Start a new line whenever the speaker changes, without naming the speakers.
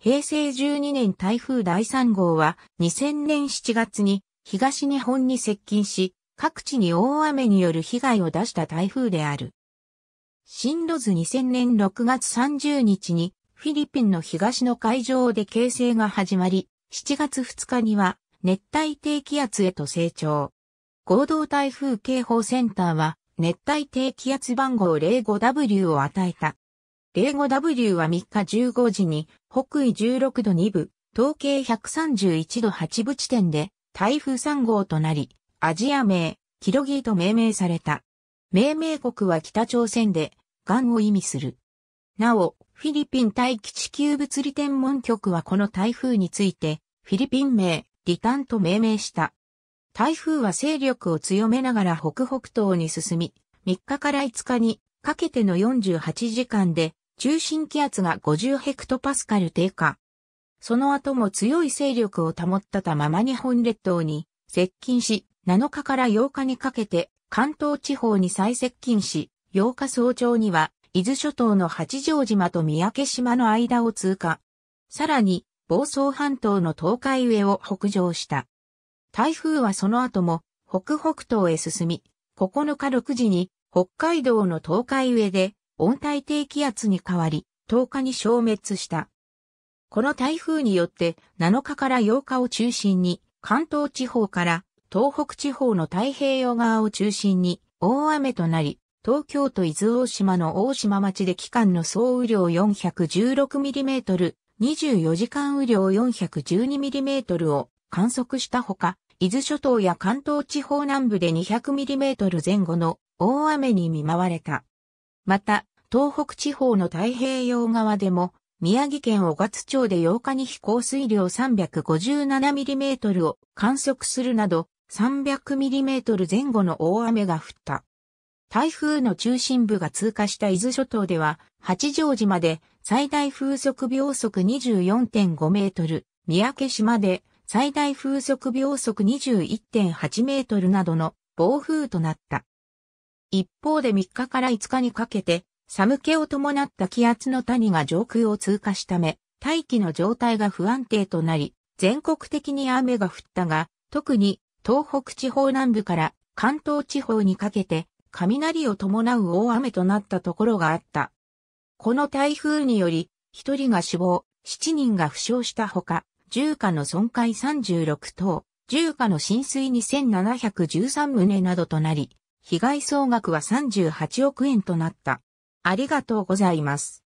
平成12年台風第3号は2000年7月に東日本に接近し、各地に大雨による被害を出した台風である。進路図2000年6月30日にフィリピンの東の海上で形成が始まり、7月2日には熱帯低気圧へと成長。合同台風警報センターは熱帯低気圧番号 05W を与えた。英語 W は3日15時に北緯16度2部、東経131度8部地点で台風3号となり、アジア名、キロギーと命名された。命名国は北朝鮮で、ガンを意味する。なお、フィリピン大気地球物理天文局はこの台風について、フィリピン名、リタンと命名した。台風は勢力を強めながら北北東に進み、3日から5日にかけての48時間で中心気圧が50ヘクトパスカル低下。その後も強い勢力を保ったたまま日本列島に接近し、7日から8日にかけて関東地方に再接近し、8日早朝には伊豆諸島の八丈島と三宅島の間を通過。さらに、房総半島の東海上を北上した。台風はその後も北北東へ進み、9日6時に北海道の東海上で温帯低気圧に変わり、10日に消滅した。この台風によって7日から8日を中心に関東地方から東北地方の太平洋側を中心に大雨となり、東京都伊豆大島の大島町で期間の総雨量 416mm、24時間雨量 412mm を観測したほか、伊豆諸島や関東地方南部で 200mm 前後の大雨に見舞われた。また、東北地方の太平洋側でも、宮城県小勝町で8日に飛行水量 357mm を観測するなど、300mm 前後の大雨が降った。台風の中心部が通過した伊豆諸島では、八丈島で最大風速秒速24.5メートル、三宅島で最大風速秒速21.8メートルなどの暴風となった。一方で3日から5日にかけて、寒気を伴った気圧の谷が上空を通過したため、大気の状態が不安定となり、全国的に雨が降ったが、特に東北地方南部から関東地方にかけて、雷を伴う大雨となったところがあった。この台風により、1人が死亡、7人が負傷したほか、住家の損壊36棟、住家の浸水2713棟などとなり、被害総額は38億円となった。ありがとうございます。